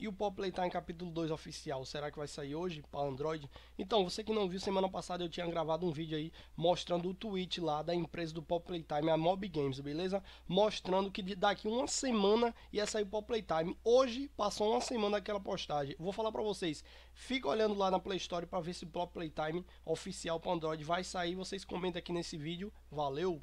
E o Pop Playtime tá capítulo 2 oficial, será que vai sair hoje para Android? Então, você que não viu, semana passada eu tinha gravado um vídeo aí mostrando o tweet lá da empresa do Pop Playtime, a Mob Games, beleza? Mostrando que daqui uma semana ia sair o Pop Playtime. Hoje passou uma semana daquela postagem. Vou falar para vocês, fica olhando lá na Play Store para ver se o Pop Playtime oficial para Android vai sair. Vocês comentem aqui nesse vídeo. Valeu!